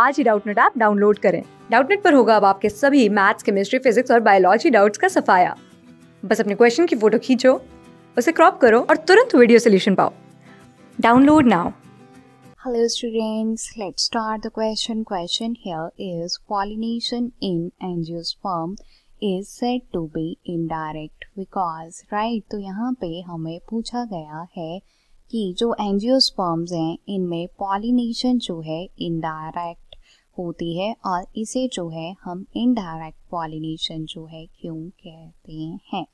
आज ही Doubtnut app download करें डाउटनेट पर होगा अब आपके सभी मैथ्स केमिस्ट्री फिजिक्स और बायोलॉजी डाउट्स का सफाया बस अपने क्वेश्चन की फोटो खींचो उसे क्रॉप करो और तुरंत वीडियो सोल्यूशन पाओ download now Hello students, let's start the question. Question here is pollination in angiosperm is said to be indirect because right तो यहाँ पे हमें पूछा गया है कि जो एंजियोस्पर्म्स हैं इनमें पॉलिनेशन जो है इनडायरेक्ट होती है और इसे जो है हम इनडायरेक्ट पॉलिनेशन जो है क्यों कहते हैं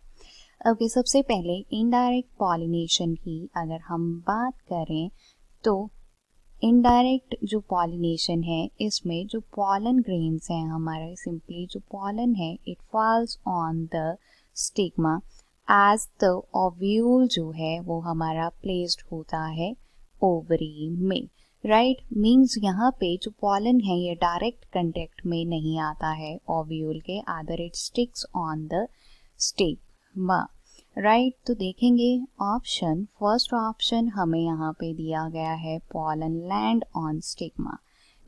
ओके okay, सबसे पहले इनडायरेक्ट पॉलिनेशन की अगर हम बात करें तो इनडायरेक्ट जो पॉलिनेशन है इसमें जो पॉलन ग्रेन्स हैं हमारे सिंपली जो पॉलन है it falls on the stigma as the ovule जो है वो हमारा प्लेस्ड होता है ओवरी में राइट right? मीन्स यहाँ पे जो पॉलन है ये डायरेक्ट कंटेक्ट में नहीं आता है ओव्यूल के आदर it sticks on the stick right तो देखेंगे ऑप्शन फर्स्ट ऑप्शन हमें यहाँ पे दिया गया है pollen land on stigma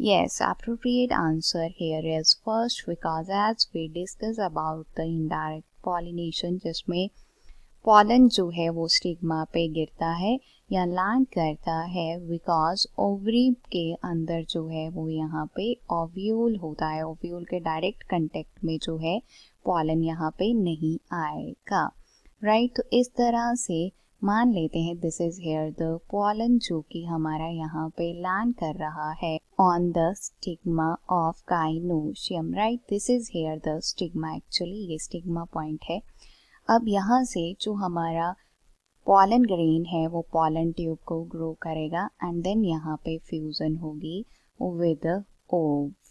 yes appropriate answer here is first because as we discuss about the indirect pollination जिसमें पॉलन जो है वो स्टिकमा पे गिरता है या लैंड करता है बिकॉज ओवरी के अंदर जो है वो यहाँ पे ओव्यूल होता है ओव्यूल के डायरेक्ट कंटेक्ट में जो है पॉलन यहाँ पे नहीं आएगा राइट right? तो इस तरह से मान लेते हैं this is here the pollen जो कि हमारा यहाँ पे लैंड कर रहा है on the stigma of gynoecium right this is here the stigma actually ये स्टिग्मा पॉइंट है अब यहाँ से जो हमारा पॉलन ग्रेन है वो पॉलन ट्यूब को ग्रो करेगा एंड देन यहाँ पे फ्यूज़न होगी with 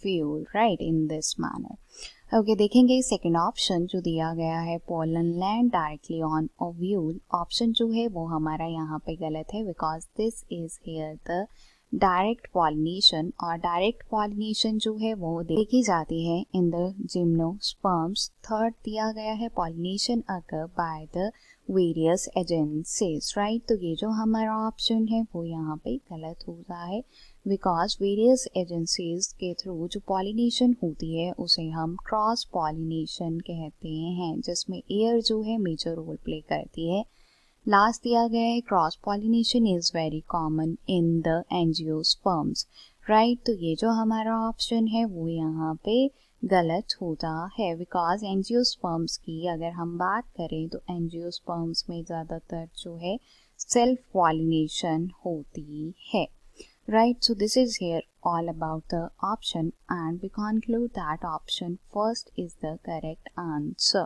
ovule right in this manner okay देखेंगे सेकेंड ऑप्शन जो दिया गया है pollen land directly on ovule option जो है वो हमारा यहाँ पे गलत है because this is here the direct pollination और डायरेक्ट पॉलिनेशन जो है वो देखी जाती है इन द स्पर्म्स थर्ड दिया गया है पॉलिनेशन अगर by the various agencies right तो ये जो हमारा ऑप्शन है वो यहाँ पे गलत हो रहा है बिकॉज वेरियस एजेंसीज के थ्रू जो पॉलिनेशन होती है उसे हम क्रॉस पॉलिनेशन कहते हैं जिसमें एयर जो है मेजर रोल प्ले करती है लास्ट दिया गया है cross pollination is very common in the angiosperms right तो ये जो हमारा ऑप्शन है वो यहाँ पे गलत होता है बिकॉज एनजीओ स्पर्म्स की अगर हम बात करें तो एनजीओ स्पर्म्स में ज़्यादातर जो है सेल्फ पॉलिनेशन होती है right so this is here all about the option and we conclude that option first is the correct answer